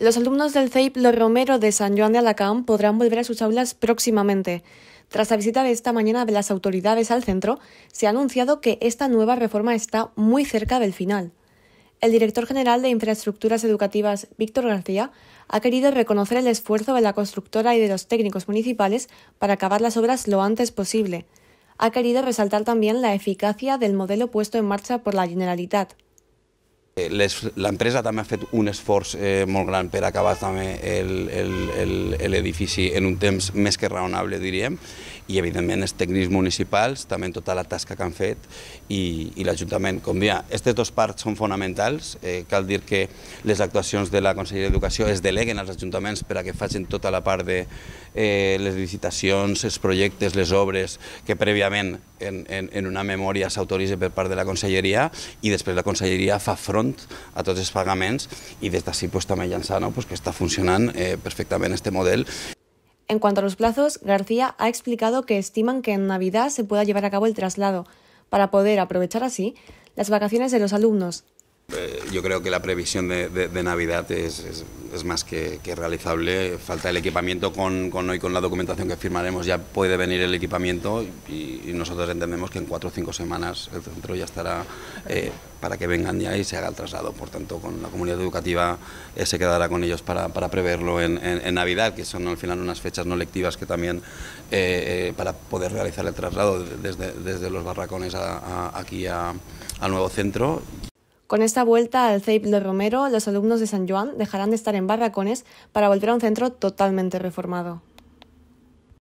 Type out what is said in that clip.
Los alumnos del CEIP Los Romero de San Juan de Alacán podrán volver a sus aulas próximamente. Tras la visita de esta mañana de las autoridades al centro, se ha anunciado que esta nueva reforma está muy cerca del final. El director general de Infraestructuras Educativas, Víctor García, ha querido reconocer el esfuerzo de la constructora y de los técnicos municipales para acabar las obras lo antes posible. Ha querido resaltar también la eficacia del modelo puesto en marcha por la Generalitat. Eh, l'empresa també ha fet un esforç eh, molt gran per acabar també l'edifici en un temps més que raonable, diríem, i evidentment els tècnics municipals, també tota la tasca que han fet, i, i l'Ajuntament. Com dia, aquestes dues parts són fonamentals, eh, cal dir que les actuacions de la Conselleria d'Educació es deleguen als ajuntaments per a que facin tota la part de eh, les licitacions, els projectes, les obres, que prèviament en, una memoria se autorice por parte de la consellería y después la consellería fa front a tots els pagaments i des d'ací pues, també llançar no? pues, que está funcionando eh, perfectamente este modelo. En cuanto a los plazos, García ha explicado que estiman que en Navidad se pueda llevar a cabo el traslado, para poder aprovechar así las vacaciones de los alumnos eh, yo creo que la previsión de, Navidad es, más que, realizable. Falta el equipamiento con, hoy, con la documentación que firmaremos, ya puede venir el equipamiento y, nosotros entendemos que en cuatro o cinco semanas el centro ya estará eh, para que vengan ya y se haga el traslado. Por tanto, con la comunidad educativa eh, se quedará con ellos para, preverlo en, Navidad, que son al final unas fechas no lectivas que también para poder realizar el traslado desde, los barracones aquí al nuevo centro con esta vuelta al CEIP de Romero, los alumnos de San Juan dejarán de estar en barracones para volver a un centro totalmente reformado.